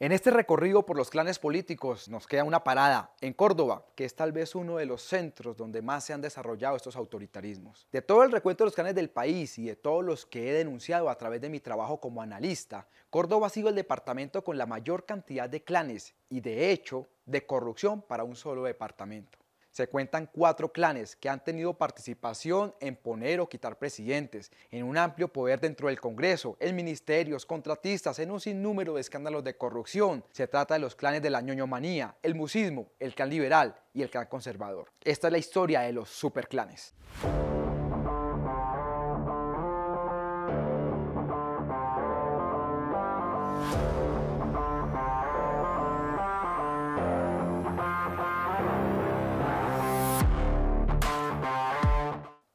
En este recorrido por los clanes políticos nos queda una parada en Córdoba, que es tal vez uno de los centros donde más se han desarrollado estos autoritarismos. De todo el recuento de los clanes del país y de todos los que he denunciado a través de mi trabajo como analista, Córdoba ha sido el departamento con la mayor cantidad de clanes y de hecho de corrupción para un solo departamento se cuentan cuatro clanes que han tenido participación en poner o quitar presidentes, en un amplio poder dentro del Congreso, en ministerios, contratistas, en un sinnúmero de escándalos de corrupción. Se trata de los clanes de la manía, el musismo, el clan liberal y el clan conservador. Esta es la historia de los superclanes.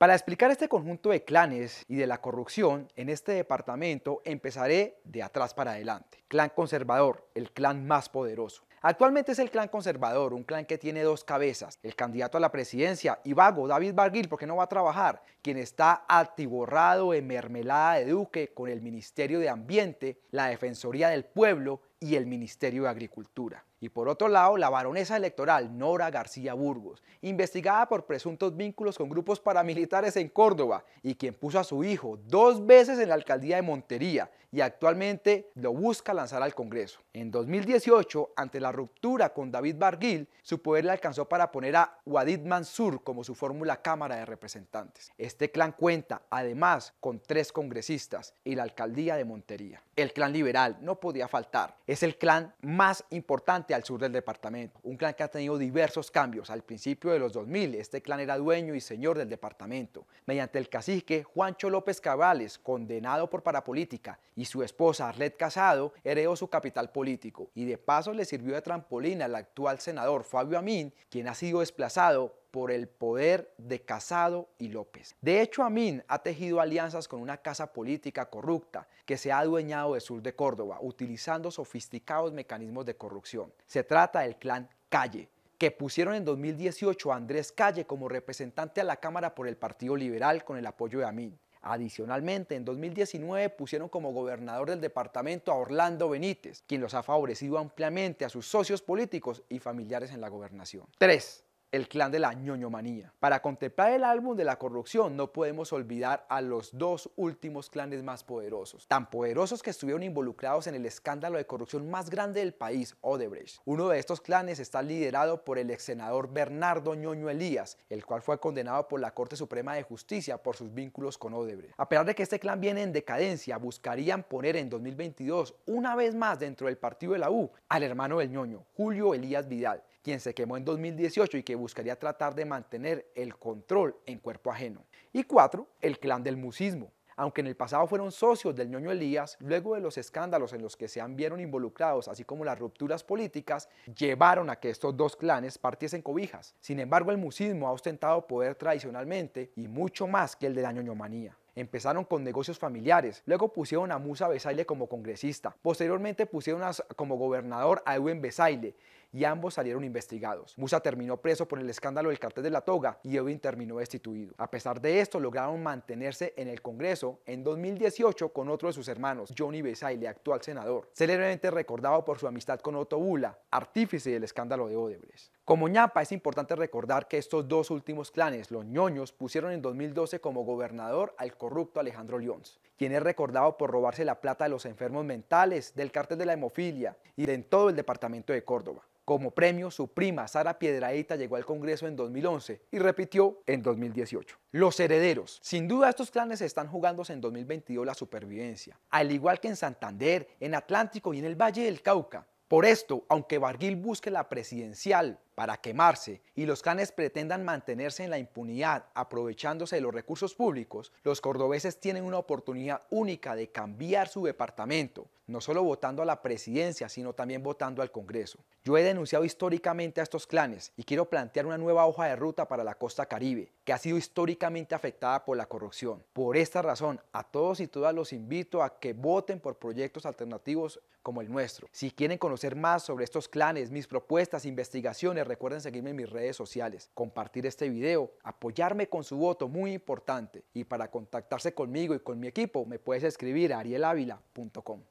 Para explicar este conjunto de clanes y de la corrupción en este departamento empezaré de atrás para adelante. Clan conservador, el clan más poderoso. Actualmente es el clan conservador, un clan que tiene dos cabezas, el candidato a la presidencia y vago David Barguil, porque no va a trabajar, quien está atiborrado en mermelada de Duque con el Ministerio de Ambiente, la Defensoría del Pueblo y el Ministerio de Agricultura. Y por otro lado, la baronesa electoral Nora García Burgos, investigada por presuntos vínculos con grupos paramilitares en Córdoba y quien puso a su hijo dos veces en la alcaldía de Montería y actualmente lo busca lanzar al Congreso. En 2018, ante la ruptura con David Barguil, su poder le alcanzó para poner a Wadid Mansur como su fórmula Cámara de Representantes. Este clan cuenta además con tres congresistas y la alcaldía de Montería. El clan liberal no podía faltar es el clan más importante al sur del departamento, un clan que ha tenido diversos cambios. Al principio de los 2000, este clan era dueño y señor del departamento. Mediante el cacique Juancho López Cabales, condenado por parapolítica, y su esposa Arlet Casado, heredó su capital político y de paso le sirvió de trampolín al actual senador Fabio Amín, quien ha sido desplazado por el poder de Casado y López. De hecho, Amin ha tejido alianzas con una casa política corrupta que se ha adueñado del sur de Córdoba, utilizando sofisticados mecanismos de corrupción. Se trata del clan Calle, que pusieron en 2018 a Andrés Calle como representante a la Cámara por el Partido Liberal con el apoyo de Amin. Adicionalmente, en 2019 pusieron como gobernador del departamento a Orlando Benítez, quien los ha favorecido ampliamente a sus socios políticos y familiares en la gobernación. 3 el clan de la Manía. Para contemplar el álbum de la corrupción no podemos olvidar a los dos últimos clanes más poderosos, tan poderosos que estuvieron involucrados en el escándalo de corrupción más grande del país, Odebrecht. Uno de estos clanes está liderado por el ex senador Bernardo ñoño Elías, el cual fue condenado por la Corte Suprema de Justicia por sus vínculos con Odebrecht. A pesar de que este clan viene en decadencia, buscarían poner en 2022 una vez más dentro del partido de la U al hermano del ñoño, Julio Elías Vidal, quien se quemó en 2018 y que buscaría tratar de mantener el control en cuerpo ajeno. Y cuatro, el clan del musismo. Aunque en el pasado fueron socios del ñoño Elías, luego de los escándalos en los que se han vieron involucrados, así como las rupturas políticas, llevaron a que estos dos clanes partiesen cobijas. Sin embargo, el musismo ha ostentado poder tradicionalmente y mucho más que el de la ñoñomanía. Empezaron con negocios familiares, luego pusieron a Musa Besaile como congresista, posteriormente pusieron como gobernador a Edwin Besaile y ambos salieron investigados. Musa terminó preso por el escándalo del cartel de la toga y Edwin terminó destituido. A pesar de esto, lograron mantenerse en el Congreso en 2018 con otro de sus hermanos, Johnny Besaile, actual senador, célebremente recordado por su amistad con Otto Bula, artífice del escándalo de Odebrecht. Como ñapa, es importante recordar que estos dos últimos clanes, los ñoños, pusieron en 2012 como gobernador al corrupto Alejandro Lyons, quien es recordado por robarse la plata de los enfermos mentales, del cartel de la hemofilia y de en todo el departamento de Córdoba. Como premio, su prima Sara Piedraíta llegó al Congreso en 2011 y repitió en 2018. Los herederos. Sin duda estos clanes están jugándose en 2022 la supervivencia, al igual que en Santander, en Atlántico y en el Valle del Cauca. Por esto, aunque Barguil busque la presidencial para quemarse y los clanes pretendan mantenerse en la impunidad aprovechándose de los recursos públicos, los cordobeses tienen una oportunidad única de cambiar su departamento no solo votando a la presidencia, sino también votando al Congreso. Yo he denunciado históricamente a estos clanes y quiero plantear una nueva hoja de ruta para la costa caribe, que ha sido históricamente afectada por la corrupción. Por esta razón, a todos y todas los invito a que voten por proyectos alternativos como el nuestro. Si quieren conocer más sobre estos clanes, mis propuestas, investigaciones, recuerden seguirme en mis redes sociales, compartir este video, apoyarme con su voto, muy importante. Y para contactarse conmigo y con mi equipo, me puedes escribir a arielavila.com.